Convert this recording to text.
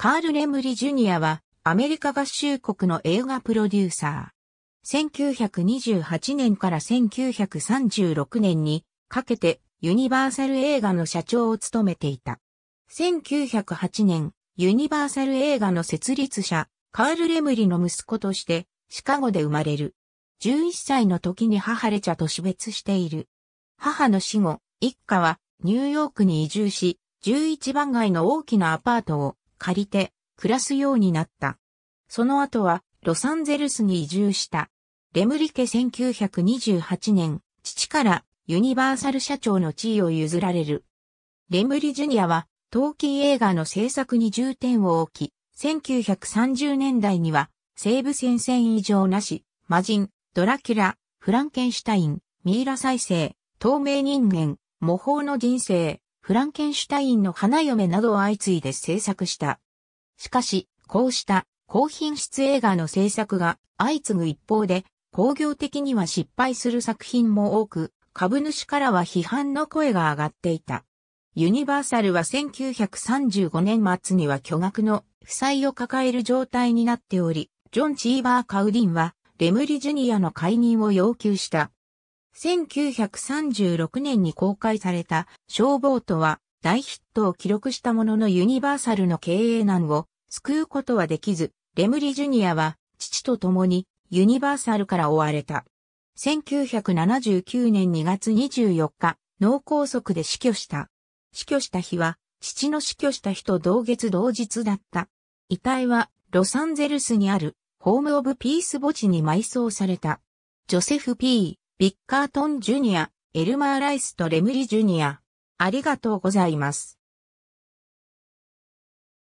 カール・レムリ・ジュニアは、アメリカ合衆国の映画プロデューサー。1928年から1936年にかけてユニバーサル映画の社長を務めていた。1908年、ユニバーサル映画の設立者、カール・レムリの息子として、シカゴで生まれる。11歳の時に母レチャと死別している。母の死後、一家はニューヨークに移住し、11番街の大きなアパートを借りて暮らすようになった。その後はロサンゼルスに移住した。レムリケ1928年、父からユニバーサル社長の地位を譲られる。レムリジュニアは、陶器映画の制作に重点を置き、1930年代には、西部戦線以上なし、魔人、ドラキュラ、フランケンシュタイン、ミイラ再生、透明人間、模倣の人生、フランケンシュタインの花嫁などを相次いで制作した。しかし、こうした高品質映画の制作が相次ぐ一方で、工業的には失敗する作品も多く、株主からは批判の声が上がっていた。ユニバーサルは1935年末には巨額の負債を抱える状態になっており、ジョン・チーバー・カウディンは、レムリジュニアの解任を要求した。1936年に公開された消防とは大ヒットを記録したもののユニバーサルの経営難を救うことはできず、レムリジュニアは父と共にユニバーサルから追われた。1979年2月24日、脳梗塞で死去した。死去した日は、父の死去した日と同月同日だった。遺体は、ロサンゼルスにある、ホームオブピース墓地に埋葬された。ジョセフ・ P・ ビッカートン・ジュニア、エルマー・ライスとレムリ・ジュニア。ありがとうございます。